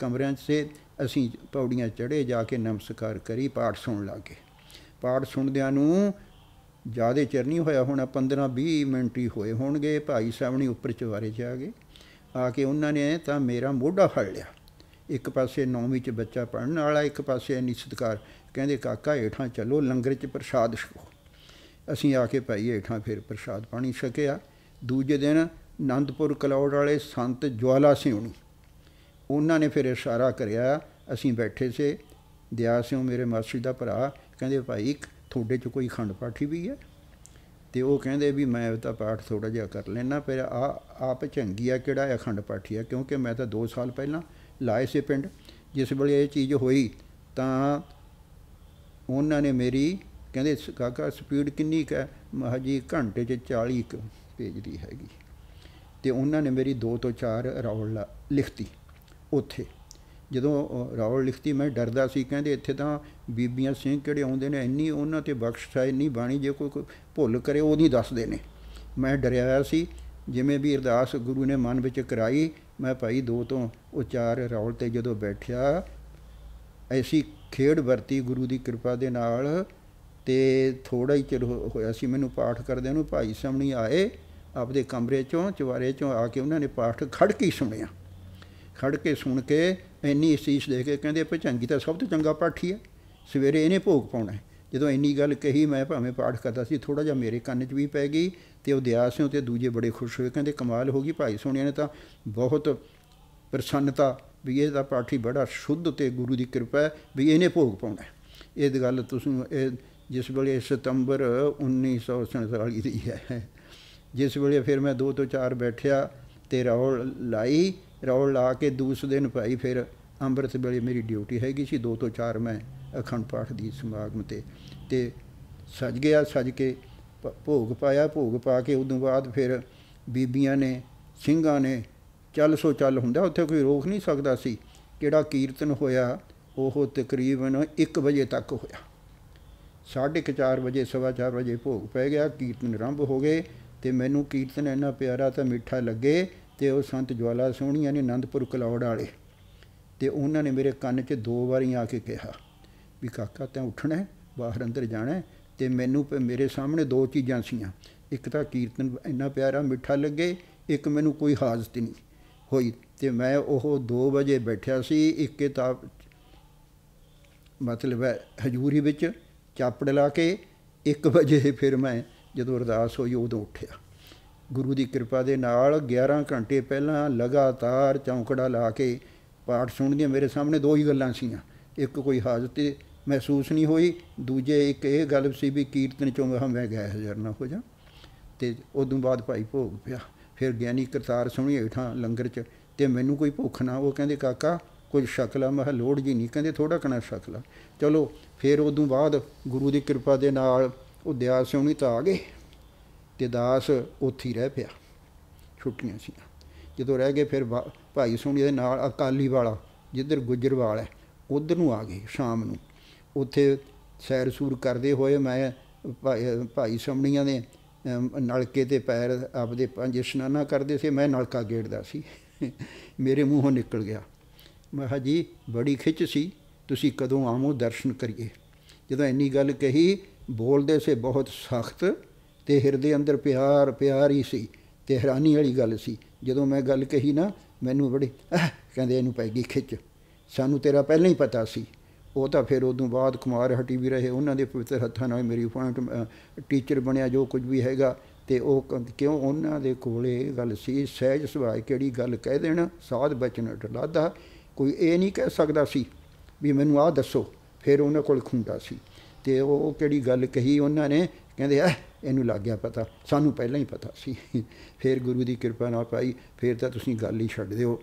ਕਮਰਿਆਂ 'ਚ ਸੇ ਅਸੀਂ ਪੌੜੀਆਂ ਚੜ੍ਹੇ ਜਾ ਕੇ ਨਮਸਕਾਰ ਕਰੀ ਪਾਠ ਸੁਣ ਲਾਗੇ ਪਾਠ ਸੁਣਦਿਆਂ ਨੂੰ ਜਿਆਦੇ ਚਿਰ ਨਹੀਂ ਹੋਇਆ ਹੋਣਾ 15 20 ਮਿੰਟ ਹੀ ਹੋਏ ਹੋਣਗੇ ਭਾਈ ਸਾਹਿਬ ਨੇ ਉੱਪਰ ਚਵਾਰੇ 'ਚ ਆ ਗਏ ਆ ਕੇ ਉਹਨਾਂ ਨੇ ਤਾਂ ਮੇਰਾ ਮੋਢਾ ਫੜ ਲਿਆ ਇੱਕ ਪਾਸੇ ਨੌਵੀਂ 'ਚ ਬੱਚਾ ਪੜਨ ਵਾਲਾ ਇੱਕ ਪਾਸੇ ਅਨੀ ਸਤਕਾਰ ਕਹਿੰਦੇ ਕਾਕਾ ਏਠਾਂ ਚੱਲੋ ਲੰਗਰ 'ਚ ਪ੍ਰਸ਼ਾਦ ਛਕੋ ਅਸੀਂ ਆ ਕੇ ਭਾਈ ਏਠਾਂ ਫਿਰ ਪ੍ਰਸ਼ਾਦ ਪਾਣੀ ਛਕਿਆ ਦੂਜੇ ਦਿਨ ਆਨੰਦਪੁਰ ਕਲੌੜ ਵਾਲੇ ਸੰਤ ਜਵਾਲਾ ਸਿੰਘ ਨੂੰ ਉਹਨਾਂ ਨੇ ਫਿਰ ਇਸ਼ਾਰਾ ਕਰਿਆ ਅਸੀਂ ਬੈਠੇ ਸੇ ਦਿਆ ਸਿੰਘ ਮੇਰੇ ਮਾਸੀ ਦਾ ਭਰਾ ਕਹਿੰਦੇ ਭਾਈ ਇੱਕ ਤੁਹਾਡੇ ਚ ਕੋਈ ਖੰਡ ਪਾਠੀ ਵੀ ਹੈ ਤੇ ਉਹ ਕਹਿੰਦੇ ਵੀ ਮੈਂ ਤਾਂ ਪਾਠ ਥੋੜਾ ਜਿਹਾ ਕਰ ਲੈਣਾ ਪਰ ਆ ਆਪ ਚੰਗੀ ਆ ਕਿਹੜਾ ਅਖੰਡ ਪਾਠੀ ਆ ਕਿਉਂਕਿ ਮੈਂ ਤਾਂ 2 ਸਾਲ ਪਹਿਲਾਂ ਲਾਇ ਸੇ ਪਿੰਡ ਜਿਸ ਵੇਲੇ ਇਹ ਚੀਜ਼ ਹੋਈ ਤਾਂ ਉਹਨਾਂ ਨੇ ਮੇਰੀ ਕਹਿੰਦੇ ਕਾਕਾ ਸਪੀਡ ਕਿੰਨੀ ਹੈ ਮਹਾਜੀ ਘੰਟੇ 'ਚ 40 ਪੇਜ ਭੇਜਦੀ ਹੈਗੀ ਤੇ ਉਹਨਾਂ ਨੇ ਮੇਰੀ 2 ਤੋਂ 4 ਰੌਲ ਲਿਖਤੀ ਉੱਥੇ ਜਦੋਂ ਰਾਵਲ ਲਿਖਤੀ ਮੈਂ ਡਰਦਾ ਸੀ ਕਹਿੰਦੇ ਇੱਥੇ ਤਾਂ ਬੀਬੀਆਂ ਸਿੰਘ ਕਿਹੜੇ ਆਉਂਦੇ ਨੇ ਇੰਨੀ ਉਹਨਾਂ ਤੇ ਬਖਸ਼ਿਸ਼ ਹੈ ਇੰਨੀ ਬਾਣੀ ਜੇ ਕੋਈ ਭੁੱਲ ਕਰੇ ਉਹ ਨਹੀਂ ਦੱਸਦੇ ਨੇ ਮੈਂ ਡਰਿਆ ਹੋਇਆ ਸੀ ਜਿਵੇਂ ਵੀ ਅਰਦਾਸ ਗੁਰੂ ਨੇ ਮਨ ਵਿੱਚ ਕਰਾਈ ਮੈਂ ਭਾਈ ਦੋ ਤੋਂ ਉਚਾਰ ਰੌਲ ਤੇ ਜਦੋਂ ਬੈਠਿਆ ਐਸੀ ਖੇੜ ਵਰਤੀ ਗੁਰੂ ਦੀ ਕਿਰਪਾ ਦੇ ਨਾਲ ਤੇ ਥੋੜਾ ਹੀ ਚਿਰ ਹੋਇਆ ਸੀ ਮੈਨੂੰ ਪਾਠ ਕਰਦੇ ਨੂੰ ਭਾਈ ਸਾਹਮਣੇ ਆਏ ਆਪਦੇ ਕਮਰੇ ਚੋਂ ਚਵਾਰੇ ਚੋਂ ਆ ਕੇ ਉਹਨਾਂ ਨੇ ਪਾਠ ਖੜ ਕੇ ਸੁਣਿਆ ਖੜ ਕੇ ਸੁਣ ਕੇ ਇੰਨੀ ਅਸੀਸ ਦੇ ਕੇ ਕਹਿੰਦੇ ਚੰਗੀ ਤਾਂ ਸਭ ਤੋਂ ਚੰਗਾ ਪਾਠੀ ਹੈ ਸਵੇਰੇ ਇਹਨੇ ਭੋਗ ਪਾਉਣਾ ਜਦੋਂ ਇੰਨੀ ਗੱਲ ਕਹੀ ਮੈਂ ਭਾਵੇਂ ਪਾਠ ਕਰਦਾ ਸੀ ਥੋੜਾ ਜਿਹਾ ਮੇਰੇ ਕੰਨ 'ਚ ਵੀ ਪੈ ਗਈ ਤੇ ਉਹ ਦਿਆ ਤੇ ਦੂਜੇ ਬੜੇ ਖੁਸ਼ ਹੋਏ ਕਹਿੰਦੇ ਕਮਾਲ ਹੋ ਗਈ ਭਾਈ ਸੋਹਣਿਆ ਨੇ ਤਾਂ ਬਹੁਤ ਪ੍ਰਸੰਨਤਾ ਵੀ ਇਹ ਦਾ ਪਾਠੀ ਬੜਾ ਸ਼ੁੱਧ ਤੇ ਗੁਰੂ ਦੀ ਕਿਰਪਾ ਵੀ ਇਹਨੇ ਭੋਗ ਪਾਉਣਾ ਇਹ ਗੱਲ ਤੁਸੀਂ ਇਹ ਜਿਸ ਵੇਲੇ ਸਤੰਬਰ 1947 ਦੀ ਹੈ ਜਿਸ ਵੇਲੇ ਫਿਰ ਮੈਂ ਦੋ ਤੋਂ ਚਾਰ ਬੈਠਿਆ ਤੇ ਰੌਲ ਲਾਈ ਰੌਲ ਲਾ ਕੇ ਦੂਸ ਦਿਨ ਭਾਈ ਫਿਰ ਅੰਮ੍ਰਿਤ ਵੇਲੇ ਮੇਰੀ ਡਿਊਟੀ ਹੈਗੀ ਸੀ 2 ਤੋਂ 4 ਮੈਂ ਅਖੰਡ ਪਾਠ ਦੀ ਸਮਾਗਮ ਤੇ ਤੇ ਸਜ ਗਿਆ ਸਜ ਕੇ ਭੋਗ ਪਾਇਆ ਭੋਗ ਪਾ ਕੇ ਉਦੋਂ ਬਾਅਦ ਫਿਰ ਬੀਬੀਆਂ ਨੇ ਸਿੰਘਾਂ ਨੇ ਚੱਲ ਸੋ ਚੱਲ ਹੁੰਦਾ ਉੱਥੇ ਕੋਈ ਰੋਕ ਨਹੀਂ ਸਕਦਾ ਸੀ ਕਿਹੜਾ ਕੀਰਤਨ ਹੋਇਆ ਉਹ ਤਕਰੀਬਨ 1 ਵਜੇ ਤੱਕ ਹੋਇਆ 4:30 ਵਜੇ 4:30 ਵਜੇ ਭੋਗ ਪੈ ਗਿਆ ਕੀਰਤਨ ਆਰੰਭ ਹੋ ਗਏ ਤੇ ਮੈਨੂੰ ਕੀਰਤਨ ਇੰਨਾ ਪਿਆਰਾ ਤੇ ਮਿੱਠਾ ਲੱਗੇ ਤੇ ਉਹ ਸੰਤ ਜਵਾਲਾ ਸੋਹਣੀਆਂ ਨੇ ਆਨੰਦਪੁਰ ਕਲੌੜ ਵਾਲੇ ਤੇ ਉਹਨਾਂ ਨੇ ਮੇਰੇ ਕੰਨ 'ਚ ਦੋ ਵਾਰੀ ਆ ਕੇ ਕਿਹਾ ਵੀ ਕਾਕਾ ਤੈਂ ਉੱਠਣਾ ਹੈ ਬਾਹਰ ਅੰਦਰ ਜਾਣਾ ਤੇ ਮੈਨੂੰ ਮੇਰੇ ਸਾਹਮਣੇ ਦੋ ਚੀਜ਼ਾਂ ਸੀਆਂ ਇੱਕ ਤਾਂ ਕੀਰਤਨ ਇੰਨਾ ਪਿਆਰਾ ਮਿੱਠਾ ਲੱਗੇ ਇੱਕ ਮੈਨੂੰ ਕੋਈ ਹਾਜ਼ਤ ਨਹੀਂ ਹੋਈ ਤੇ ਮੈਂ ਉਹ 2 ਵਜੇ ਬੈਠਿਆ ਸੀ ਇੱਕ ਕਿਤਾਬ ਮਤਲਬ ਹੈ ਹਜੂਰੀ ਵਿੱਚ ਚਾਪੜ ਲਾ ਕੇ 1 ਵਜੇ ਫਿਰ ਮੈਂ ਜਦੋਂ ਅਰਦਾਸ ਹੋਈ ਉਦੋਂ ਉੱਠਿਆ ਗੁਰੂ ਦੀ ਕਿਰਪਾ ਦੇ ਨਾਲ 11 ਘੰਟੇ ਪਹਿਲਾਂ ਲਗਾਤਾਰ ਚੌਂਕੜਾ ਲਾ ਕੇ ਪਾਠ ਸੁਣਦੀਆਂ ਮੇਰੇ ਸਾਹਮਣੇ ਦੋ ਹੀ ਗੱਲਾਂ ਸੀਆਂ ਇੱਕ ਕੋਈ ਹਾਜ਼ਤ ਮਹਿਸੂਸ ਨਹੀਂ ਹੋਈ ਦੂਜੇ ਇੱਕ ਇਹ ਗੱਲ ਸੀ ਵੀ ਕੀਰਤਨ ਚੋਂ ਮੈਂ ਗਿਆ ਹਜ਼ਰ ਨਾ ਹੋ ਜਾ ਤੇ ਉਦੋਂ ਬਾਅਦ ਭਾਈ ਭੋਗ ਪਿਆ ਫਿਰ ਗਿਆਨੀ ਕਰਤਾਰ ਸੁਣੀ ਇਠਾਂ ਲੰਗਰ 'ਚ ਤੇ ਮੈਨੂੰ ਕੋਈ ਭੁੱਖ ਨਾ ਉਹ ਕਹਿੰਦੇ ਕਾਕਾ ਕੁਝ ਸ਼ਕਲਾ ਮਹ ਲੋੜ ਜੀ ਨਹੀਂ ਕਹਿੰਦੇ ਥੋੜਾ ਕਣਾ ਸ਼ਕਲਾ ਚਲੋ ਫਿਰ ਉਦੋਂ ਬਾਅਦ ਗੁਰੂ ਦੀ ਕਿਰਪਾ ਦੇ ਨਾਲ ਉਹ ਦਿਆ ਸਿਉਣੀ ਤਾਂ ਆ ਗਏ ਤੇ ਦਾਸ ਉੱਥੇ ਹੀ ਰਹਿ ਪਿਆ ਛੁੱਟੀਆਂ ਸੀ ਜਦੋਂ ਰਹਿ ਗਏ ਫਿਰ ਭਾਈ ਸੋਹਣੀ ਦੇ ਨਾਲ ਅਕਾਲੀ ਵਾਲਾ ਜਿੱਧਰ ਗੁਜਰਵਾਲ ਹੈ ਉਧਰ ਨੂੰ ਆ ਗਏ ਸ਼ਾਮ ਨੂੰ ਉੱਥੇ ਸੈਰ ਸੂਰ ਕਰਦੇ ਹੋਏ ਮੈਂ ਭਾਈ ਸਮਣੀਆਂ ਦੇ ਨਲਕੇ ਤੇ ਪੈਰ ਆਪਦੇ ਪੰਜ ਇਸ਼ਨਾਨਾ ਕਰਦੇ ਸੀ ਮੈਂ ਨਲਕਾ ਗੇੜਦਾ ਸੀ ਮੇਰੇ ਮੂੰਹੋਂ ਨਿਕਲ ਗਿਆ ਮੈਂ ਕਿਹਾ ਜੀ ਬੜੀ ਖਿੱਚ ਸੀ ਤੁਸੀਂ ਕਦੋਂ ਆਵੋ ਦਰਸ਼ਨ ਕਰੀਏ ਜਦੋਂ ਇੰਨੀ ਗੱਲ ਕਹੀ ਬੋਲਦੇ ਸੇ ਬਹੁਤ ਸਖਤ ਤੇ ਹਿਰਦੇ ਅੰਦਰ ਪਿਆਰ ਪਿਆਰ ਹੀ ਸੀ ਤੇ ਹੈਰਾਨੀ ਵਾਲੀ ਗੱਲ ਸੀ ਜਦੋਂ ਮੈਂ ਗੱਲ ਕਹੀ ਨਾ ਮੈਨੂੰ ਬੜੇ ਕਹਿੰਦੇ ਇਹਨੂੰ ਪੈ ਗਈ ਖਿੱਚ ਸਾਨੂੰ ਤੇਰਾ ਪਹਿਲਾਂ ਹੀ ਪਤਾ ਸੀ ਉਹ ਤਾਂ ਫਿਰ ਉਦੋਂ ਬਾਅਦ ਕੁਮਾਰ ਹਟੀ ਵੀ ਰਹੇ ਉਹਨਾਂ ਦੇ ਪਵਿੱਤਰ ਹੱਥਾਂ ਨਾਲ ਮੇਰੀ ਪੁਆਇੰਟ ਟੀਚਰ ਬਣਿਆ ਜੋ ਕੁਝ ਵੀ ਹੈਗਾ ਤੇ ਉਹ ਕਿਉਂ ਉਹਨਾਂ ਦੇ ਕੋਲੇ ਗੱਲ ਸੀ ਸਹਿਜ ਸੁਭਾਅ ਕਿਹੜੀ ਗੱਲ ਕਹਿ ਦੇਣਾ ਸਾਧ ਬਚਨ ਅਟਲਾਦਾ ਕੋਈ ਇਹ ਨਹੀਂ ਕਹਿ ਸਕਦਾ ਸੀ ਵੀ ਮੈਨੂੰ ਆਹ ਦੱਸੋ ਫਿਰ ਉਹਨਾਂ ਕੋਲ ਖੁੰਡਾ ਸੀ ਤੇ ਉਹ ਕਿਹੜੀ ਗੱਲ ਕਹੀ ਉਹਨਾਂ ਨੇ ਕਹਿੰਦੇ ਐ ਇਹਨੂੰ ਲੱਗ ਗਿਆ ਪਤਾ ਸਾਨੂੰ ਪਹਿਲਾਂ ਹੀ ਪਤਾ ਸੀ ਫਿਰ ਗੁਰੂ ਦੀ ਕਿਰਪਾ ਨਾਲ ਪਾਈ ਫਿਰ ਤਾਂ ਤੁਸੀਂ ਗੱਲ ਹੀ ਛੱਡ ਦਿਓ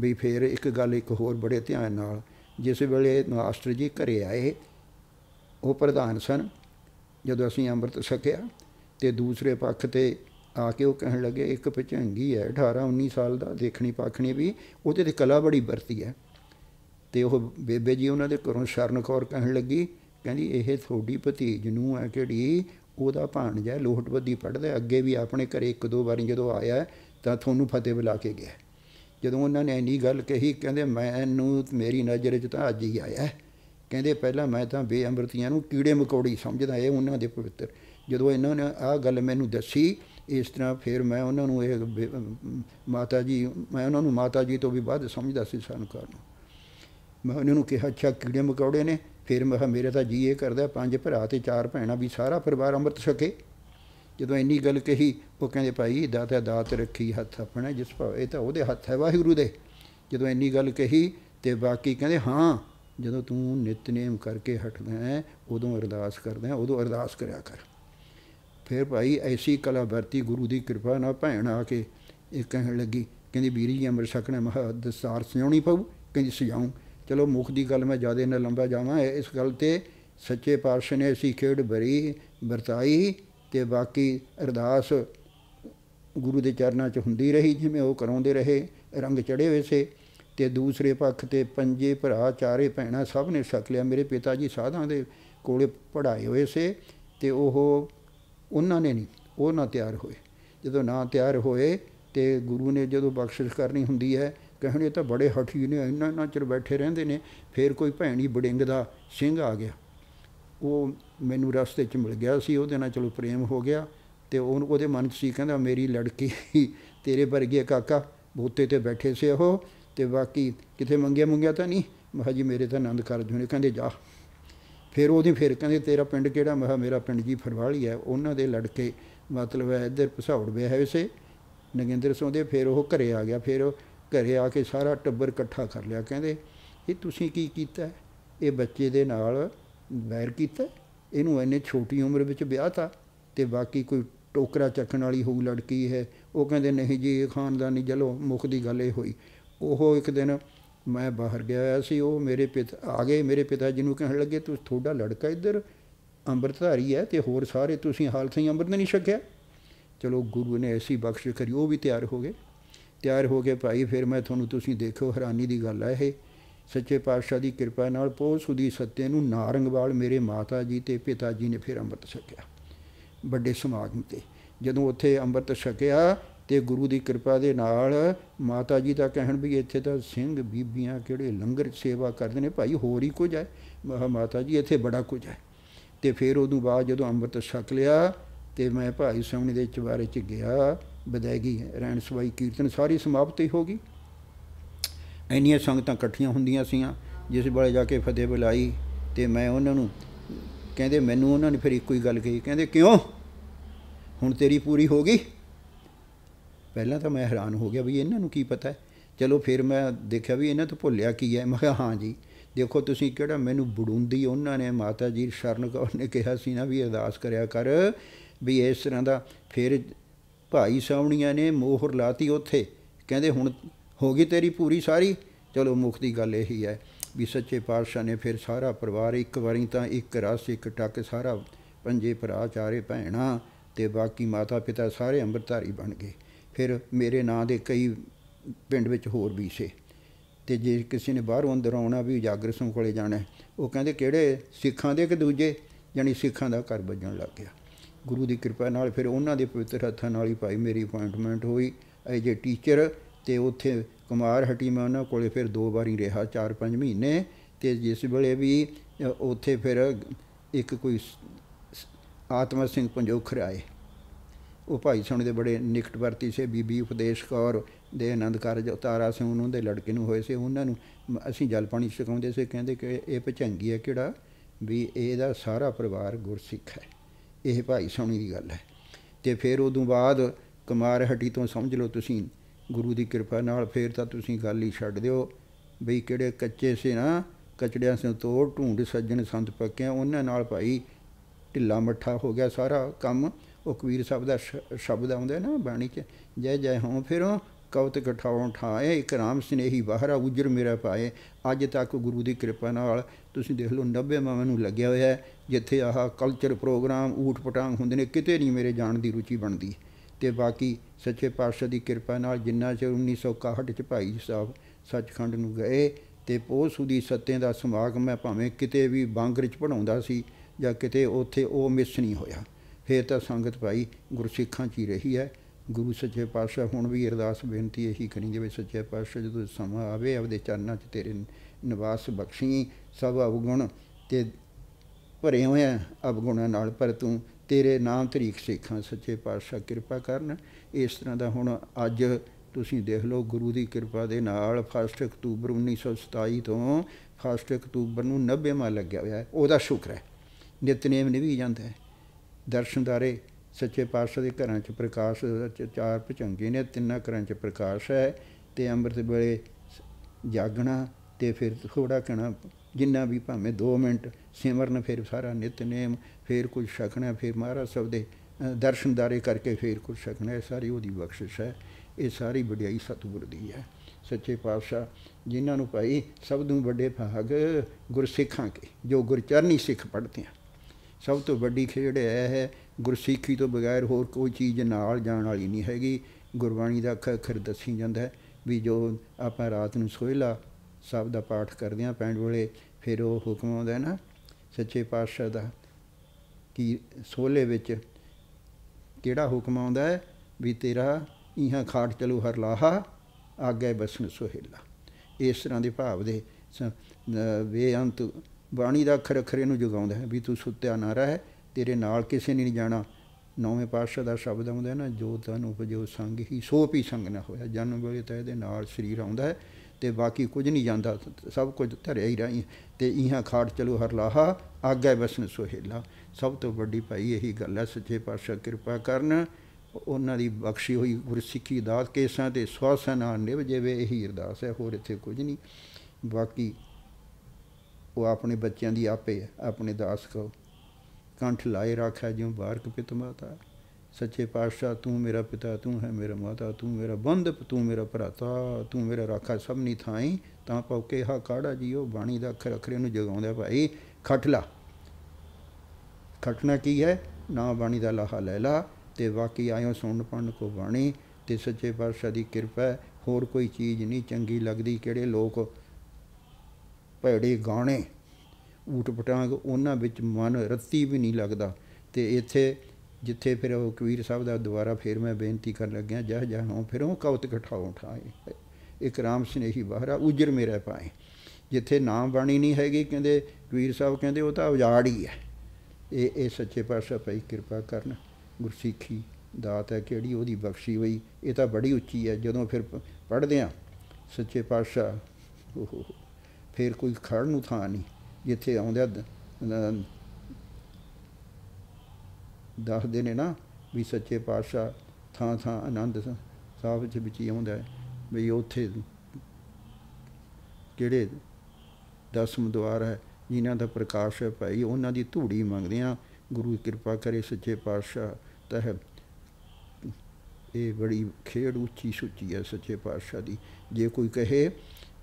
ਵੀ ਫਿਰ ਇੱਕ ਗੱਲ ਇੱਕ ਹੋਰ ਬੜੇ ਧਿਆਨ ਨਾਲ ਜਿਸ ਵੇਲੇ ਮਾਸਟਰ ਜੀ ਘਰੇ ਆਏ ਉਹ ਪ੍ਰਧਾਨ ਸਨ ਜਦੋਂ ਅਸੀਂ ਅੰਮ੍ਰਿਤ ਛਕਿਆ ਤੇ ਦੂਸਰੇ ਪੱਖ ਤੇ ਆ ਕੇ ਉਹ ਕਹਿਣ ਲੱਗੇ ਇੱਕ ਪਚੰਗੀ ਹੈ 18 19 ਸਾਲ ਦਾ ਦੇਖਣੀ ਪਾਖਣੀ ਵੀ ਉਹਦੇ ਤੇ ਕਲਾ ਬੜੀ ਵਰਤੀ ਹੈ ਤੇ ਉਹ ਬੇਬੇ ਜੀ ਉਹਨਾਂ ਦੇ ਘਰੋਂ ਸ਼ਰਨ ਕੌਰ ਕਹਿਣ ਲੱਗੀ ਕਹਿੰਦੀ ਇਹ ਥੋੜੀ ਭਤੀਜ ਨੂੰ ਹੈ ਕਿਹੜੀ ਉਹਦਾ ਭਾਣਜਾ ਲੋਹਟਵਦੀ ਪੜਦਾ ਅੱਗੇ ਵੀ ਆਪਣੇ ਘਰੇ ਇੱਕ ਦੋ ਵਾਰੀ ਜਦੋਂ ਆਇਆ ਤਾਂ ਤੁਹਾਨੂੰ ਫਤਿਹ ਬੁਲਾ ਕੇ ਗਿਆ ਜਦੋਂ ਉਹਨਾਂ ਨੇ ਇੰਨੀ ਗੱਲ ਕਹੀ ਕਹਿੰਦੇ ਮੈਨੂੰ ਮੇਰੀ ਨਜ਼ਰ 'ਚ ਤਾਂ ਅੱਜ ਹੀ ਆਇਆ ਕਹਿੰਦੇ ਪਹਿਲਾਂ ਮੈਂ ਤਾਂ ਬੇਅੰਮ੍ਰਿਤੀਆਂ ਨੂੰ ਕੀੜੇ ਮਕੌੜੀ ਸਮਝਦਾ ਇਹ ਉਹਨਾਂ ਦੇ ਪਵਿੱਤਰ ਜਦੋਂ ਇਹਨਾਂ ਨੇ ਆਹ ਗੱਲ ਮੈਨੂੰ ਦੱਸੀ ਇਸ ਤਰ੍ਹਾਂ ਫਿਰ ਮੈਂ ਉਹਨਾਂ ਨੂੰ ਇਹ ਮਾਤਾ ਜੀ ਮੈਂ ਉਹਨਾਂ ਨੂੰ ਮਾਤਾ ਜੀ ਤੋਂ ਵੀ ਵੱਧ ਸਮਝਦਾ ਸੀ ਸਾਨੂੰ ਕਰਨ ਮੈਂ ਉਹਨਾਂ ਨੂੰ ਕਿਹਾ ਅੱਛਾ ਕੀੜੇ ਮਕੌੜੇ ਨੇ ਫਿਰ ਮੈਂ ਮੇਰੇ ਤਾਂ ਜੀ ਇਹ ਕਰਦਾ ਪੰਜ ਭਰਾ ਤੇ ਚਾਰ ਭੈਣਾਂ ਵੀ ਸਾਰਾ ਪਰਿਵਾਰ ਅੰਮ੍ਰਿਤ ਛਕੇ ਜਦੋਂ ਇੰਨੀ ਗੱਲ ਕਹੀ ਉਹ ਕਹਿੰਦੇ ਭਾਈ ਦਾਤਾ ਦਾਤ ਰੱਖੀ ਹੱਥ ਆਪਣਾ ਜਿਸ ਭਾਵ ਇਹ ਤਾਂ ਉਹਦੇ ਹੱਥ ਹੈ ਵਾਹਿਗੁਰੂ ਦੇ ਜਦੋਂ ਇੰਨੀ ਗੱਲ ਕਹੀ ਤੇ ਬਾਕੀ ਕਹਿੰਦੇ ਹਾਂ ਜਦੋਂ ਤੂੰ ਨਿਤਨੇਮ ਕਰਕੇ ਹਟਦਾ ਹੈ ਉਦੋਂ ਅਰਦਾਸ ਕਰਦਾ ਹੈ ਉਦੋਂ ਅਰਦਾਸ ਕਰਿਆ ਕਰ ਫਿਰ ਭਾਈ ਐਸੀ ਕਲਾ ਵਰਤੀ ਗੁਰੂ ਦੀ ਕਿਰਪਾ ਨਾਲ ਭੈਣ ਆ ਕੇ ਇਹ ਕਹਿਣ ਲੱਗੀ ਕਹਿੰਦੀ ਵੀਰੀ ਜੀ ਅੰਮ੍ਰਿਤ ਛਕਣਾ ਮਹਾ ਦਸਾਰ ਪਊ ਕਹਿੰਦੀ ਸਜਾਉਂ ਚਲੋ ਮੁਖ ਦੀ ਗੱਲ ਮੈਂ ਜ਼ਿਆਦਾ ਨਾ ਲੰਬਾ ਜਾਵਾਂ ਇਸ ਗੱਲ ਤੇ ਸੱਚੇ ਪਾਤਸ਼ਾਹ ਨੇ ਅਸੀਂ ਖੇਡ ਭਰੀ ਵਰਤਾਈ ਤੇ ਬਾਕੀ ਅਰਦਾਸ ਗੁਰੂ ਦੇ ਚਰਨਾਂ 'ਚ ਹੁੰਦੀ ਰਹੀ ਜਿਵੇਂ ਉਹ ਕਰਾਉਂਦੇ ਰਹੇ ਰੰਗ ਚੜੇ ਹੋਏ ਸੇ ਤੇ ਦੂਸਰੇ ਪੱਖ ਤੇ ਪੰਜੇ ਭਰਾ ਚਾਰੇ ਭੈਣਾ ਸਭ ਨੇ ਸਕ ਲਿਆ ਮੇਰੇ ਪਿਤਾ ਜੀ ਸਾਧਾਂ ਦੇ ਕੋਲੇ ਪੜਾਏ ਹੋਏ ਸੇ ਤੇ ਉਹ ਉਹਨਾਂ ਨੇ ਨਹੀਂ ਉਹ ਨਾ ਤਿਆਰ ਹੋਏ ਜਦੋਂ ਨਾ ਤਿਆਰ ਹੋਏ ਤੇ ਗੁਰੂ ਨੇ ਜਦੋਂ ਬਖਸ਼ਿਸ਼ ਕਰਨੀ ਹੁੰਦੀ ਹੈ ਕਹਿਣੇ ਤਾਂ ਬੜੇ ਹਠੀ ਨੇ ਇੰਨਾ ਇੰਨਾ ਚਿਰ ਬੈਠੇ ਰਹਿੰਦੇ ਨੇ ਫੇਰ ਕੋਈ ਭੈਣੀ ਬੜਿੰਗ ਦਾ ਸਿੰਘ ਆ ਗਿਆ ਉਹ ਮੈਨੂੰ ਰਸਤੇ 'ਚ ਮਿਲ ਗਿਆ ਸੀ ਉਹਦੇ ਨਾਲ ਚਲੋ ਪ੍ਰੇਮ ਹੋ ਗਿਆ ਤੇ ਉਹ ਉਹਦੇ ਮਨ 'ਚ ਸੀ ਕਹਿੰਦਾ ਮੇਰੀ ਲੜਕੀ ਤੇਰੇ ਵਰਗੀ ਕਾਕਾ ਬੋਤੇ ਤੇ ਬੈਠੇ ਸੀ ਉਹ ਤੇ ਬਾਕੀ ਕਿਥੇ ਮੰਗਿਆ ਮੰਗਿਆ ਤਾਂ ਨਹੀਂ ਮਹਾ ਜੀ ਮੇਰੇ ਤਾਂ ਆਨੰਦ ਕਰ ਜੂਨੇ ਕਹਿੰਦੇ ਜਾ ਫਿਰ ਉਹਦੀ ਫਿਰ ਕਹਿੰਦੇ ਤੇਰਾ ਪਿੰਡ ਕਿਹੜਾ ਮਹਾ ਮੇਰਾ ਪਿੰਡ ਜੀ ਫਰਵਾਲੀ ਹੈ ਉਹਨਾਂ ਦੇ ਲੜਕੇ ਮਤਲਬ ਹੈ ਇੱਧਰ ਪਸਾਉੜ ਵੇ ਹੈ ਵੈਸੇ ਨਗਿੰਦਰ ਸੋਦੇ ਫਿਰ ਉਹ ਘਰੇ ਆ ਗਿਆ ਫਿਰ ਘਰੇ ਆ ਕੇ ਸਾਰਾ ਟੱਬਰ ਇਕੱਠਾ ਕਰ ਲਿਆ ਕਹਿੰਦੇ ਇਹ ਤੁਸੀਂ ਕੀ ਕੀਤਾ ਇਹ ਬੱਚੇ ਦੇ ਨਾਲ ਵੈਰ ਕੀਤਾ ਇਹਨੂੰ ਐਨੇ ਛੋਟੀ ਉਮਰ ਵਿੱਚ ਵਿਆਹਤਾ ਤੇ ਬਾਕੀ ਕੋਈ ਟੋਕਰਾ ਚੱਕਣ ਵਾਲੀ ਹੋਊ ਲੜਕੀ ਹੈ ਉਹ ਕਹਿੰਦੇ ਨਹੀਂ ਜੀ ਇਹ ਖਾਨਦਾਨੀ ਜਲੋ ਮੁਖ ਦੀ ਗੱਲ ਇਹ ਹੋਈ ਉਹ ਇੱਕ ਦਿਨ ਮੈਂ ਬਾਹਰ ਗਿਆ ਹੋਇਆ ਸੀ ਉਹ ਮੇਰੇ ਪਿਤਾ ਆ ਗਏ ਮੇਰੇ ਪਿਤਾ ਜੀ ਨੂੰ ਕਹਿਣ ਲੱਗੇ ਤੂੰ ਥੋੜਾ ਲੜਕਾ ਇੱਧਰ ਅੰਮ੍ਰਿਤਧਾਰੀ ਹੈ ਤੇ ਹੋਰ ਸਾਰੇ ਤੁਸੀਂ ਹਾਲ ਸਹੀ ਅੰਮ੍ਰਿਤ ਨਹੀਂ ਛਕਿਆ ਚਲੋ ਗੁਰੂ ਨੇ ਐਸੀ ਬਖਸ਼ਿਸ਼ ਕਰੀ ਉਹ ਵੀ ਤਿਆਰ ਹੋ ਗਏ ਤਿਆਰ ਹੋ ਕੇ ਭਾਈ ਫਿਰ ਮੈਂ ਤੁਹਾਨੂੰ ਤੁਸੀਂ ਦੇਖੋ ਹੈਰਾਨੀ ਦੀ ਗੱਲ ਹੈ ਇਹ ਸੱਚੇ ਪਾਤਸ਼ਾਹ ਦੀ ਕਿਰਪਾ ਨਾਲ ਪੋਹ ਸੁਦੀ ਸੱਤੇ ਨੂੰ ਨਾਰੰਗਵਾਲ ਮੇਰੇ ਮਾਤਾ ਜੀ ਤੇ ਪਿਤਾ ਜੀ ਨੇ ਫਿਰ ਅੰਮ੍ਰਿਤ ਛਕਿਆ ਵੱਡੇ ਸਮਾਗਮ ਤੇ ਜਦੋਂ ਉੱਥੇ ਅੰਮ੍ਰਿਤ ਛਕਿਆ ਤੇ ਗੁਰੂ ਦੀ ਕਿਰਪਾ ਦੇ ਨਾਲ ਮਾਤਾ ਜੀ ਦਾ ਕਹਿਣ ਵੀ ਇੱਥੇ ਤਾਂ ਸਿੰਘ ਬੀਬੀਆਂ ਕਿਹੜੇ ਲੰਗਰ ਸੇਵਾ ਕਰਦੇ ਨੇ ਭਾਈ ਹੋਰ ਹੀ ਕੁਝ ਹੈ ਮਾਤਾ ਜੀ ਇੱਥੇ ਬੜਾ ਕੁਝ ਹੈ ਤੇ ਫਿਰ ਉਦੋਂ ਬਾਅਦ ਜਦੋਂ ਅੰਮ੍ਰਿਤ ਛਕ ਲਿਆ ਤੇ ਮੈਂ ਭਾਈ ਸਾਹਮਣੇ ਦੇ ਚਵਾਰੇ 'ਚ ਗਿਆ ਵਿਦਾਇਗੀ ਰਹਿਣ ਸਵਾਈ ਕੀਰਤਨ ਸਾਰੀ ਸਮਾਪਤੀ ਹੋ ਗਈ ਐਨੀਆਂ ਸੰਗਤਾਂ ਇਕੱਠੀਆਂ ਹੁੰਦੀਆਂ ਸੀਆਂ ਜਿਸ ਵੇਲੇ ਜਾ ਕੇ ਫਤਿਹ ਬੁਲਾਈ ਤੇ ਮੈਂ ਉਹਨਾਂ ਨੂੰ ਕਹਿੰਦੇ ਮੈਨੂੰ ਉਹਨਾਂ ਨੇ ਫਿਰ ਇੱਕੋ ਹੀ ਗੱਲ ਕਹੀ ਕਹਿੰਦੇ ਕਿਉਂ ਹੁਣ ਤੇਰੀ ਪੂਰੀ ਹੋ ਗਈ ਪਹਿਲਾਂ ਤਾਂ ਮੈਂ ਹੈਰਾਨ ਹੋ ਗਿਆ ਵੀ ਇਹਨਾਂ ਨੂੰ ਕੀ ਪਤਾ ਚਲੋ ਫਿਰ ਮੈਂ ਦੇਖਿਆ ਵੀ ਇਹਨਾਂ ਤੋਂ ਭੁੱਲਿਆ ਕੀ ਹੈ ਮੈਂ ਕਿਹਾ ਹਾਂ ਜੀ ਦੇਖੋ ਤੁਸੀਂ ਕਿਹੜਾ ਮੈਨੂੰ ਬੜੂੰਦੀ ਉਹਨਾਂ ਨੇ ਮਾਤਾ ਜੀ ਸ਼ਰਨ ਕੌਰ ਨੇ ਕਿਹਾ ਸੀ ਨਾ ਵੀ ਅਰਦਾਸ ਕਰਿਆ ਕਰ ਵੀ ਇਸ ਤਰ੍ਹਾਂ ਦਾ ਫਿਰ ਭਾਈ ਸਾਹਮਣੀਆਂ ਨੇ ਮੋਹਰ ਲਾਤੀ ਉੱਥੇ ਕਹਿੰਦੇ ਹੁਣ ਹੋ ਗਈ ਤੇਰੀ ਪੂਰੀ ਸਾਰੀ ਚਲੋ ਮੁਖ ਦੀ ਗੱਲ ਇਹੀ ਹੈ ਵੀ ਸੱਚੇ ਪਾਤਸ਼ਾਹ ਨੇ ਫਿਰ ਸਾਰਾ ਪਰਿਵਾਰ ਇੱਕ ਵਾਰੀ ਤਾਂ ਇੱਕ ਰਸ ਇੱਕ ਟੱਕ ਸਾਰਾ ਪੰਜੇ ਭਰਾ ਚਾਰੇ ਭੈਣਾ ਤੇ ਬਾਕੀ ਮਾਤਾ ਪਿਤਾ ਸਾਰੇ ਅੰਮ੍ਰਿਤਧਾਰੀ ਬਣ ਗਏ ਫਿਰ ਮੇਰੇ ਨਾਂ ਦੇ ਕਈ ਪਿੰਡ ਵਿੱਚ ਹੋਰ ਵੀ ਸੇ ਤੇ ਜੇ ਕਿਸੇ ਨੇ ਬਾਹਰੋਂ ਅੰਦਰ ਆਉਣਾ ਵੀ ਉਜਾਗਰ ਕੋਲੇ ਜਾਣਾ ਉਹ ਕਹਿੰਦੇ ਕਿਹੜੇ ਸਿੱਖਾਂ ਦੇ ਕਿ ਦੂਜੇ ਯਾਨੀ ਸਿੱਖਾਂ ਦਾ ਘਰ ਵੱਜਣ ਲੱਗ ਗਿਆ ਗੁਰੂ ਦੀ ਕਿਰਪਾ ਨਾਲ ਫਿਰ ਉਹਨਾਂ ਦੇ ਪਵਿੱਤਰ ਹੱਥਾਂ ਨਾਲ ਹੀ ਭਾਈ ਮੇਰੀ ਅਪਾਇੰਟਮੈਂਟ ਹੋਈ ਐਜ ਏ ਟੀਚਰ ਤੇ ਉੱਥੇ ਕੁਮਾਰ ਹਟੀ ਮੈਂ ਉਹਨਾਂ ਕੋਲੇ ਫਿਰ ਦੋ ਵਾਰੀ ਰਿਹਾ 4-5 ਮਹੀਨੇ ਤੇ ਜਿਸ ਵੇਲੇ ਵੀ ਉੱਥੇ ਫਿਰ ਇੱਕ ਕੋਈ ਆਤਮਾ ਸਿੰਘ ਪੰਜੋਖਰ ਆਏ ਉਹ ਭਾਈ ਸੁਣ ਦੇ ਬੜੇ ਨਿਕਟ ਵਰਤੀ ਸੇ ਬੀਬੀ ਉਪਦੇਸ਼ ਕੌਰ ਦੇ ਆਨੰਦ ਕਾਰਜ ਉਤਾਰਾ ਸੇ ਉਹਨਾਂ ਦੇ ਲੜਕੇ ਨੂੰ ਹੋਏ ਸੇ ਉਹਨਾਂ ਨੂੰ ਅਸੀਂ ਜਲ ਪਾਣੀ ਸਿਖਾਉਂਦੇ ਸੇ ਕਹਿੰਦੇ ਕਿ ਇਹ ਪਚੰਗੀ ਹੈ ਕਿਹੜਾ ਵੀ ਇਹਦਾ ਸਾਰਾ ਪਰਿਵਾਰ ਗੁਰਸਿੱਖ ਹੈ ਇਹ ਭਾਈ ਸੋਹਣੀ ਦੀ ਗੱਲ ਹੈ ਤੇ ਫਿਰ ਉਦੋਂ ਬਾਅਦ ਕੁਮਾਰ ਹੱਟੀ ਤੋਂ ਸਮਝ ਲਓ ਤੁਸੀਂ ਗੁਰੂ ਦੀ ਕਿਰਪਾ ਨਾਲ ਫਿਰ ਤਾਂ ਤੁਸੀਂ ਗੱਲ ਹੀ ਛੱਡ ਦਿਓ ਬਈ ਕਿਹੜੇ ਕੱਚੇ ਸੀ ਨਾ ਕਚੜਿਆਂ ਸੇ ਤੋੜ ਢੂੰਡ ਸੱਜਣ ਸੰਤ ਪੱਕਿਆ ਉਹਨਾਂ ਨਾਲ ਭਾਈ ਢਿੱਲਾ ਮੱਠਾ ਹੋ ਗਿਆ ਸਾਰਾ ਕੰਮ ਉਹ ਕਬੀਰ ਸਾਹਿਬ ਦਾ ਸ਼ਬਦ ਆਉਂਦਾ ਨਾ ਬਾਣੀ 'ਚ ਜੈ ਜੈ ਹੋਂ ਫਿਰੋਂ ਕਵਤ ਕਠਾਉਂ ਠਾਏ ਇੱਕ ਰਾਮ ਸਨੇਹੀ ਬਾਹਰਾ ਉਜਰ ਮੇਰਾ ਪਾਏ ਅੱਜ ਤੱਕ ਗੁਰੂ ਦੀ ਕਿਰਪਾ ਨਾਲ ਤੁਸੀਂ ਦੇਖ ਲਓ 90 ਮਾਵਾਂ ਨੂੰ ਲੱਗਿਆ ਹੋਇਆ ਜਿੱਥੇ ਆਹ ਕਲਚਰ ਪ੍ਰੋਗਰਾਮ ਊਠ ਪਟਾਂਗ ਹੁੰਦੇ ਨੇ ਕਿਤੇ ਨਹੀਂ ਮੇਰੇ ਜਾਣ ਦੀ ਰੁਚੀ ਬਣਦੀ ਤੇ ਬਾਕੀ ਸੱਚੇ ਪਾਤਸ਼ਾਹ ਦੀ ਕਿਰਪਾ ਨਾਲ ਜਿੰਨਾ ਚਿਰ 1961 ਚ ਭਾਈ ਸਾਹਿਬ ਸੱਚਖੰਡ ਨੂੰ ਗਏ ਤੇ ਉਹ ਸੁਦੀ ਸੱਤੇ ਦਾ ਸਮਾਗਮ ਹੈ ਭਾਵੇਂ ਕਿਤੇ ਵੀ ਬਾਂਗਰ ਚ ਪੜਾਉਂਦਾ ਸੀ ਜਾਂ ਕਿਤੇ ਉੱਥੇ ਉਹ ਮਿਸ ਨਹੀਂ ਹੋਇਆ ਫੇਰ ਤਾਂ ਸੰਗਤ ਭਾਈ ਗੁਰਸਿੱਖਾਂ 'ਚ ਹੀ ਰਹੀ ਹੈ ਗੁਰੂ ਸੱਚੇ ਪਾਤਸ਼ਾਹ ਹੁਣ ਵੀ ਅਰਦਾਸ ਬੇਨਤੀ ਇਹੀ ਕਰੀ ਜਿਵੇਂ ਸੱਚੇ ਪਾਤਸ਼ਾਹ ਜਦੋਂ ਸਮਾਂ ਆਵੇ ਆਪਦੇ ਚਰਨਾਂ 'ਚ ਤੇਰੇ ਨਿਵਾਸ ਬਖਸ਼ੀ ਸਭ ਅਵਗੁਣ ਤੇ ਭਰੇ ਹੋਏ ਅਵਗੁਣਾਂ ਨਾਲ ਪਰ ਤੂੰ ਤੇਰੇ ਨਾਮ ਤਰੀਕ ਸਿੱਖਾਂ ਸੱਚੇ ਪਾਤਸ਼ਾਹ ਕਿਰਪਾ ਕਰਨ ਇਸ ਤਰ੍ਹਾਂ ਦਾ ਹੁਣ ਅੱਜ ਤੁਸੀਂ ਦੇਖ ਲਓ ਗੁਰੂ ਦੀ ਕਿਰਪਾ ਦੇ ਨਾਲ 1 ਅਕਤੂਬਰ 1927 ਤੋਂ 1 ਅਕਤੂਬਰ ਨੂੰ 90ਵਾਂ ਲੱਗਿਆ ਹੋਇਆ ਹੈ ਉਹਦਾ ਸ਼ੁਕਰ ਹੈ ਨਿਤਨੇਮ ਨਿਭੀ ਜਾਂਦਾ ਹੈ ਦਰਸ਼ਨਦਾਰੇ ਸੱਚੇ ਪਾਤਸ਼ਾਹ ਦੇ ਘਰਾਂ 'ਚ ਪ੍ਰਕਾਸ਼ ਚਾਰ ਪਚੰਗੇ ਨੇ ਤਿੰਨਾਂ ਘਰਾਂ 'ਚ ਪ੍ਰਕਾਸ਼ ਹੈ ਤੇ ਅੰਮ੍ਰਿਤ ਵੇਲੇ ਜਾਗਣਾ ਤੇ ਫਿਰ ਥੋੜਾ ਕਹਿਣਾ ਜਿੰਨਾ ਵੀ ਭਾਵੇਂ 2 ਮਿੰਟ ਸਿਮਰਨ ਫਿਰ ਸਾਰਾ ਨਿਤਨੇਮ ਫਿਰ ਕੁਝ ਛਕਣਾ ਫਿਰ ਮਹਾਰਾਜ ਸਭ ਦੇ ਦਰਸ਼ਨਦਾਰੇ ਕਰਕੇ ਫਿਰ ਕੁਝ ਛਕਣਾ ਇਹ ਸਾਰੀ ਉਹਦੀ ਬਖਸ਼ਿਸ਼ ਹੈ ਇਹ ਸਾਰੀ ਵਡਿਆਈ ਸਤਿਗੁਰ ਦੀ ਹੈ ਸੱਚੇ ਪਾਤਸ਼ਾਹ ਜਿਨ੍ਹਾਂ ਨੂੰ ਭਾਈ ਸਭ ਤੋਂ ਵੱਡੇ ਭਾਗ ਗੁਰਸਿੱਖਾਂ ਕੇ ਜੋ ਗੁਰਚਰਨੀ ਸਿੱਖ ਪੜਦੇ ਆ ਸਭ ਤੋਂ ਵੱਡੀ ਖੇਡ ਇਹ ਹੈ ਗੁਰਸਿੱਖੀ ਤੋਂ ਬਗੈਰ ਹੋਰ ਕੋਈ ਚੀਜ਼ ਨਾਲ ਜਾਣ ਵਾਲੀ ਨਹੀਂ ਹੈਗੀ ਗੁਰਬਾਣੀ ਦਾ ਅੱਖਰ ਅੱਖਰ ਦੱਸੀ ਜਾਂਦਾ ਹੈ ਵੀ ਜੋ ਆਪਾਂ ਰਾਤ ਨੂੰ ਸੋਹਿਲਾ ਸਭ ਦਾ ਪਾਠ ਕਰਦੇ ਆ ਪੈਂਡ ਵੇਲੇ ਫਿਰ ਉਹ ਹੁਕਮ ਆਉਂਦਾ ਹੈ ਨਾ ਸੱਚੇ ਪਾਤਸ਼ਾਹ ਦਾ ਕਿ ਸੋਲੇ ਵਿੱਚ ਕਿਹੜਾ ਹੁਕਮ ਆਉਂਦਾ ਹੈ ਵੀ ਤੇਰਾ ਇਹਾਂ ਖਾਟ ਚਲੂ ਹਰ ਲਾਹਾ ਆਗੇ ਬਸਨ ਸੋਹਿਲਾ ਇਸ ਤਰ੍ਹਾਂ ਦੇ ਭਾਵ ਦੇ ਅੰਤ ਬਾਣੀ ਦਾ ਅੱਖਰ ਅੱਖਰੇ ਨੂੰ ਜਗਾਉਂਦਾ ਹੈ ਵੀ ਤੂੰ ਸੁੱਤਿਆ ਨਾ ਰਹਿ ਤੇਰੇ ਨਾਲ ਕਿਸੇ ਨੇ ਨਹੀਂ ਜਾਣਾ ਨੌਵੇਂ ਪਾਤਸ਼ਾਹ ਦਾ ਸ਼ਬਦ ਆਉਂਦਾ ਨਾ ਜੋ ਤਨ ਉਪਜੋ ਸੰਗ ਹੀ ਸੋ ਵੀ ਸੰਗ ਨਾ ਹੋਇਆ ਜਨਮ ਵੇਲੇ ਤੇ ਇਹਦੇ ਨਾਲ ਸਰੀਰ ਆਉਂਦਾ ਹੈ ਤੇ ਬਾਕੀ ਕੁਝ ਨਹੀਂ ਜਾਂਦਾ ਸਭ ਕੁਝ ਧਰਿਆ ਹੀ ਰਹੀ ਤੇ ਇਹਾਂ ਖਾੜ ਚਲੋ ਹਰ ਲਾਹਾ ਆਗੇ ਬਸਨ ਸੋਹੇਲਾ ਸਭ ਤੋਂ ਵੱਡੀ ਭਾਈ ਇਹੀ ਗੱਲ ਹੈ ਸੱਚੇ ਪਾਤਸ਼ਾਹ ਕਿਰਪਾ ਕਰਨ ਉਹਨਾਂ ਦੀ ਬਖਸ਼ੀ ਹੋਈ ਗੁਰਸਿੱਖੀ ਦਾਤ ਕੇਸਾਂ ਤੇ ਸਵਾਸਨਾ ਨਿਭ ਜਵੇ ਇਹੀ ਅਰਦਾਸ ਹੈ ਹੋਰ ਇੱਥੇ ਕੁਝ ਨਹੀਂ ਬਾਕੀ ਉਹ ਆਪਣੇ ਬੱਚਿਆਂ ਦੀ ਆਪੇ ਆਪਣੇ ਦਾਸ ਕੋ ਕੰਠ ਲਾਏ ਰੱਖਿਆ ਜਿਉਂ ਬਾਰਕ ਪਿਤ ਮਾਤਾ ਸੱਚੇ ਪਾਤਸ਼ਾਹ ਤੂੰ ਮੇਰਾ ਪਿਤਾ ਤੂੰ ਹੈ ਮੇਰਾ ਮਾਤਾ ਤੂੰ ਮੇਰਾ ਬੰਦ ਤੂੰ ਮੇਰਾ ਭਰਾਤਾ ਤੂੰ ਮੇਰਾ ਰਾਖਾ ਸਭਨੀ ਥਾਈ ਤਾਂ ਪੌਕੇ ਹਾ ਕਾੜਾ ਜੀਓ ਬਾਣੀ ਦਾ ਅੱਖਰ ਅਖਰੇ ਨੂੰ ਜਗਾਉਂਦਾ ਭਾਈ ਖਟਲਾ ਖਟਣਾ ਕੀ ਹੈ ਨਾ ਬਾਣੀ ਦਾ ਲਾਹਾ ਲੈਲਾ ਤੇ ਵਾਕੀ ਆਇਓ ਸੁਣਨ ਪੜਨ ਕੋ ਬਾਣੀ ਤੇ ਸੱਚੇ ਪਾਤਸ਼ਾਹ ਦੀ ਕਿਰਪਾ ਹੋਰ ਕੋਈ ਚੀਜ਼ ਨਹੀਂ ਚੰਗੀ ਲੱਗਦੀ ਕਿਹੜੇ ਲੋਕ ਭੈੜੇ ਗਾਣੇ ਊਟ ਪਟਾਂਗ ਉਹਨਾਂ ਵਿੱਚ ਮਨ ਰੱਤੀ ਵੀ ਨਹੀਂ ਲੱਗਦਾ ਤੇ ਇੱਥੇ ਜਿੱਥੇ ਫਿਰ ਉਹ ਕਬੀਰ ਸਾਹਿਬ ਦਾ ਦੁਬਾਰਾ ਫਿਰ ਮੈਂ ਬੇਨਤੀ ਕਰਨ ਲੱਗਿਆ ਜਹ ਜਹ ਹਾਂ ਫਿਰ ਉਹ ਕਉਤ ਘਟਾਉ ਉਠਾਏ ਇੱਕ ਰਾਮ ਸਨੇਹੀ ਬਹਰਾ ਉਜਰ ਮੇਰੇ ਪਾਏ ਜਿੱਥੇ ਨਾਮ ਬਾਣੀ ਨਹੀਂ ਹੈਗੀ ਕਹਿੰਦੇ ਕਬੀਰ ਸਾਹਿਬ ਕਹਿੰਦੇ ਉਹ ਤਾਂ ਉਜਾੜ ਹੀ ਹੈ ਇਹ ਇਹ ਸੱਚੇ ਪਾਤਸ਼ਾਹ ਭਾਈ ਕਿਰਪਾ ਕਰਨ ਗੁਰਸਿੱਖੀ ਦਾਤ ਹੈ ਕਿਹੜੀ ਉਹਦੀ ਬਖਸ਼ੀ ਹੋਈ ਇਹ ਤਾਂ ਬੜੀ ਉੱਚੀ ਹੈ ਜਦੋਂ ਫਿਰ ਪੜ੍ਹਦੇ ਆ ਸੱਚੇ ਪਾਤਸ਼ਾਹ ਓਹੋ ਫੇਰ ਕੋਈ ਖੜ ਨੂੰ ਥਾਂ ਨਹੀਂ ਜਿੱਥੇ ਆਉਂਦੇ ਦੱਸਦੇ ਨੇ ਨਾ ਵੀ ਸੱਚੇ ਪਾਤਸ਼ਾਹ ਥਾਂ ਥਾਂ ਆਨੰਦ ਸਾਹਿਬ ਵਿੱਚ ਵਿੱਚ ਆਉਂਦਾ ਹੈ ਵੀ ਉੱਥੇ ਕਿਹੜੇ ਦਸਮ ਦਵਾਰ ਹੈ ਜਿਨ੍ਹਾਂ ਦਾ ਪ੍ਰਕਾਸ਼ ਹੈ ਭਾਈ ਉਹਨਾਂ ਦੀ ਧੂੜੀ ਮੰਗਦੇ ਆ ਗੁਰੂ ਦੀ ਕਿਰਪਾ ਕਰੇ ਸੱਚੇ ਪਾਤਸ਼ਾਹ ਤਹਿ ਇਹ ਬੜੀ ਖੇੜ ਉੱਚੀ ਸੁੱਚੀ ਹੈ ਸੱਚੇ ਪਾਤਸ਼ਾਹ ਦੀ ਜੇ ਕੋਈ ਕਹੇ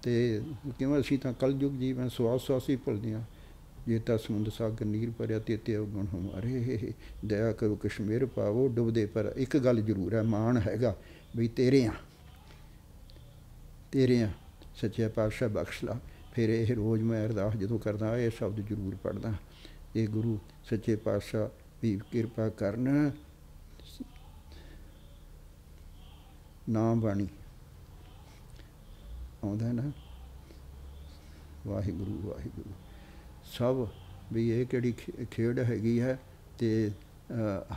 ਤੇ ਕਿਵੇਂ ਅਸੀਂ ਤਾਂ ਕਲਯੁਗ ਜੀਵਨ ਸਵਾਸ ਸਵਾਸੀ ਭੁੱਲਦੇ ਆ ਜੇ ਤਾਂ ਸਮੁੰਦਰ ਸਾਗਰ ਨੀਰ ਭਰਿਆ ਤੇ ਤੇ ਗੁਣ ਹਮਾਰੇ ਦਇਆ ਕਰੋ ਕਸ਼ਮੀਰ ਪਾਵੋ ਡੁੱਬਦੇ ਪਰ ਇੱਕ ਗੱਲ ਜ਼ਰੂਰ ਹੈ ਮਾਣ ਹੈਗਾ ਵੀ ਤੇਰੇ ਆ ਤੇਰੇ ਆ ਸੱਚੇ ਪਾਤਸ਼ਾਹ ਬਖਸ਼ ਲਾ ਫਿਰ ਇਹ ਰੋਜ਼ ਮੈਂ ਅਰਦਾਸ ਜਦੋਂ ਕਰਦਾ ਇਹ ਸ਼ਬਦ ਜ਼ਰੂਰ ਪੜਦਾ ਇਹ ਗੁਰੂ ਸੱਚੇ ਪਾਤਸ਼ਾਹ ਵੀ ਕਿਰਪਾ ਕਰਨ ਨਾਮ ਬਾਣੀ ਆਉਂਦਾ ਨਾ ਵਾਹਿਗੁਰੂ ਵਾਹਿਗੁਰੂ ਸਭ ਵੀ ਇਹ ਕਿਹੜੀ ਖੇਡ ਹੈਗੀ ਹੈ ਤੇ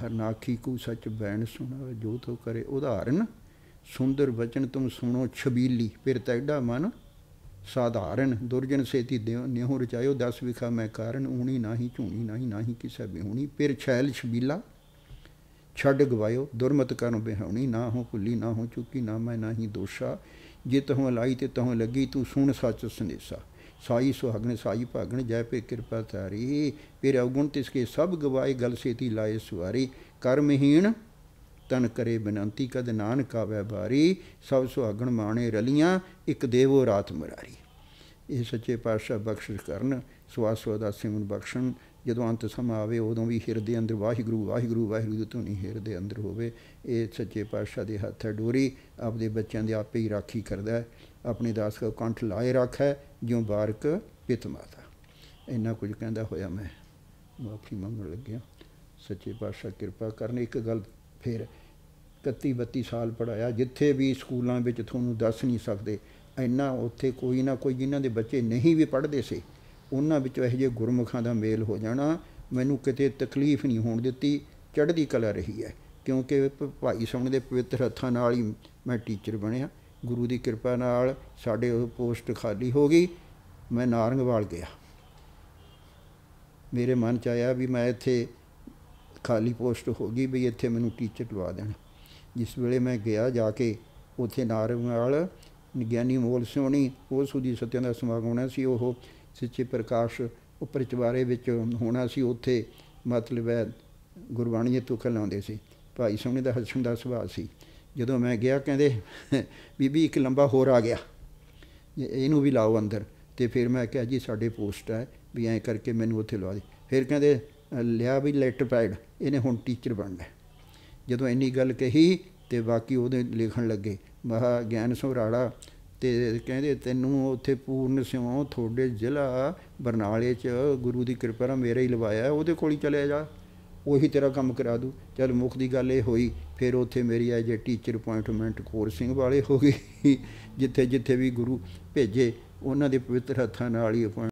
ਹਰਨਾਖੀ ਕੋ ਸੱਚ ਬੈਣ ਸੁਣਾ ਜੋ ਤੋ ਕਰੇ ਉਦਾਹਰਨ ਸੁੰਦਰ ਵਚਨ ਤੁਮ ਸੁਣੋ ਛਬੀਲੀ ਫਿਰ ਤੈਡਾ ਮਨ ਸਾਧਾਰਨ ਦੁਰਜਨ ਸੇਤੀ ਨਿਹੋ ਰਚਾਇਓ ਦਸ ਵਿਖਾ ਮੈਂ ਕਾਰਨ ਊਣੀ ਨਾਹੀ ਝੂਣੀ ਨਾਹੀ ਨਾਹੀ ਕਿਸੈ ਬਿਹੂਣੀ ਫਿਰ ਛੈਲ ਛਬੀਲਾ ਛੱਡ ਗਵਾਇਓ ਦੁਰਮਤ ਕਰਨ ਬਿਹਾਉਣੀ ਨਾ ਹੋ ਭੁੱਲੀ ਨਾ ਹੋ ਚੁੱਕੀ ਨਾ ਮੈਂ ਨਾਹੀ ਦੋਸ਼ਾ ਜੇ ਤਹੋਂ ਲਾਈ ਤੇ ਤਹੋਂ ਲੱਗੀ ਤੂੰ ਸੁਣ ਸੱਚ ਸੰਦੇਸਾ ਸਾਈ ਸੁਹਾਗਣ ਸਾਈ ਭਾਗਣ ਜੈ ਪੇ ਕਿਰਪਾ ਤਾਰੀ ਫਿਰ ਅਗੁਣ ਤਿਸ ਕੇ ਸਭ ਗਵਾਏ ਗਲ ਸੇਤੀ ਲਾਏ ਸੁਵਾਰੀ ਕਰਮਹੀਣ ਤਨ ਕਰੇ ਬਿਨੰਤੀ ਕਦ ਨਾਨਕ ਆਵੇ ਬਾਰੀ ਸਭ ਸੁਹਾਗਣ ਮਾਣੇ ਰਲੀਆਂ ਇੱਕ ਦੇਵੋ ਰਾਤ ਮਰਾਰੀ ਇਹ ਸੱਚੇ ਪਾਤਸ਼ਾਹ ਬਖਸ਼ਿਸ਼ ਕਰਨ ਸਵਾਸਵਾ ਦਾ ਸਿਮਨ ਬਖਸ਼ਣ ਜਦੋਂ ਅੰਤ ਸਮਾ ਆਵੇ ਉਦੋਂ ਵੀ ਹਿਰਦੇ ਅੰਦਰ ਵਾਹਿਗੁਰੂ ਵਾਹਿਗੁਰੂ ਵਾਹਿਗੁਰੂ ਦੀ ਧੁਨੀ ਹਿਰਦੇ ਅੰਦਰ ਹੋਵੇ ਇਹ ਸੱਚੇ ਪਾਤਸ਼ਾਹ ਦੇ ਹੱਥ ਹੈ ਡੋਰੀ ਆਪਦੇ ਬੱਚਿਆਂ ਦੇ ਆਪੇ ਹੀ ਰਾਖੀ ਕਰਦਾ ਹੈ ਆਪਣੇ ਦਾਸ ਕੋ ਕੰਠ ਲਾਏ ਰੱਖੈ ਜਿਉਂ ਬਾਰਕ ਪਿਤ ਮਾਤਾ ਇੰਨਾ ਕੁਝ ਕਹਿੰਦਾ ਹੋਇਆ ਮੈਂ ਮਾਫੀ ਮੰਗਣ ਲੱਗਿਆ ਸੱਚੇ ਪਾਤਸ਼ਾਹ ਕਿਰਪਾ ਕਰਨ ਇੱਕ ਗੱਲ ਫੇਰ 31 32 ਸਾਲ ਪੜਾਇਆ ਜਿੱਥੇ ਵੀ ਸਕੂਲਾਂ ਵਿੱਚ ਤੁਹਾਨੂੰ ਦੱਸ ਨਹੀਂ ਸਕਦੇ ਇੰਨਾ ਉੱਥੇ ਕੋਈ ਨਾ ਕੋਈ ਜਿਨ੍ਹਾਂ ਦੇ ਬੱਚੇ ਨਹੀਂ ਵੀ ਪੜ੍ਹਦੇ ਸੀ ਉਹਨਾਂ ਵਿੱਚੋਂ ਇਹ ਜਿਹੇ ਗੁਰਮੁਖਾਂ ਦਾ ਮੇਲ ਹੋ ਜਾਣਾ ਮੈਨੂੰ ਕਿਤੇ ਤਕਲੀਫ ਨਹੀਂ ਹੋਣ ਦਿੱਤੀ ਚੜ੍ਹਦੀ ਕਲਾ ਰਹੀ ਹੈ ਕਿਉਂਕਿ ਭਾਈ ਸੋਹਣੇ ਦੇ ਪਵਿੱਤਰ ਹੱਥਾਂ ਨਾਲ ਹੀ ਮੈਂ ਟੀਚਰ ਬਣਿਆ ਗੁਰੂ ਦੀ ਕਿਰਪਾ ਨਾਲ ਸਾਡੇ ਉਹ ਪੋਸਟ ਖਾਲੀ ਹੋ ਗਈ ਮੈਂ ਨਾਰੰਗਵਾਲ ਗਿਆ ਮੇਰੇ ਮਨ ਚ ਆਇਆ ਵੀ ਮੈਂ ਇੱਥੇ ਖਾਲੀ ਪੋਸਟ ਹੋ ਗਈ ਵੀ ਇੱਥੇ ਮੈਨੂੰ ਟੀਚਰ ਲਵਾ ਦੇਣ ਜਿਸ ਵੇਲੇ ਮੈਂ ਗਿਆ ਜਾ ਕੇ ਉੱਥੇ ਨਾਰੰਗਵਾਲ ਗਿਆਨੀ ਮੋਲ ਸੋਣੀ ਉਹ ਸੁਦੀ ਸਤਿਆਂ ਦਾ ਸਮਾਗਮ ਹੋਣਾ ਸੀ ਉਹ ਸੱਚੇ ਪ੍ਰਕਾਸ਼ ਉਹ ਵਿੱਚ ਹੋਣਾ ਸੀ ਉੱਥੇ ਮਤਲਬ ਹੈ ਗੁਰਬਾਣੀ ਦੇ ਤੁਖ ਲਾਉਂਦੇ ਸੀ ਭਾਈ ਸੋਹਣੇ ਦਾ ਹਸਣ ਦਾ ਸੁਭਾਅ ਸੀ ਜਦੋਂ ਮੈਂ ਗਿਆ ਕਹਿੰਦੇ ਬੀਬੀ ਇੱਕ ਲੰਬਾ ਹੋਰ ਆ ਗਿਆ ਇਹਨੂੰ ਵੀ ਲਾਓ ਅੰਦਰ ਤੇ ਫਿਰ ਮੈਂ ਕਿਹਾ ਜੀ ਸਾਡੇ ਪੋਸਟ ਹੈ ਵੀ ਐਂ ਕਰਕੇ ਮੈਨੂੰ ਉੱਥੇ ਲਵਾ ਦੇ ਫਿਰ ਕਹਿੰਦੇ ਲਿਆ ਵੀ ਲੈਟਰ ਪੈਡ ਇਹਨੇ ਹੁਣ ਟੀਚਰ ਬਣਨਾ ਜਦੋਂ ਇੰਨੀ ਗੱਲ ਕਹੀ ਤੇ ਬਾਕੀ ਉਹਦੇ ਲਿਖਣ ਲੱਗੇ ਮਹਾ ਗਿਆਨ ਸੋਰਾੜਾ ਤੇ ਕਹਿੰਦੇ ਤੈਨੂੰ ਉੱਥੇ ਪੂਰਨ ਸਿਉ ਤੁਹਾਡੇ ਜ਼ਿਲ੍ਹਾ ਬਰਨਾਲੇ 'ਚ ਗੁਰੂ ਦੀ ਕਿਰਪਾ ਨਾਲ ਮੇਰੇ ਹੀ ਲਵਾਇਆ ਉਹਦੇ ਕੋਲ ਹੀ ਚਲੇ ਜਾ ਉਹੀ ਤੇਰਾ ਕੰਮ ਕਰਾ ਦੂ ਚਲ ਮੁੱਖ ਦੀ ਗੱਲ ਇਹ ਹੋਈ ਫਿਰ ਉੱਥੇ ਮੇਰੀ as teacher appointment Kaur Singh ਵਾਲੇ ਹੋ ਗਈ ਜਿੱਥੇ ਜਿੱਥੇ ਵੀ ਗੁਰੂ ਭੇਜੇ ਉਹਨਾਂ ਦੇ ਪਵਿੱਤਰ ਹੱਥਾਂ ਨਾਲ ਹੀ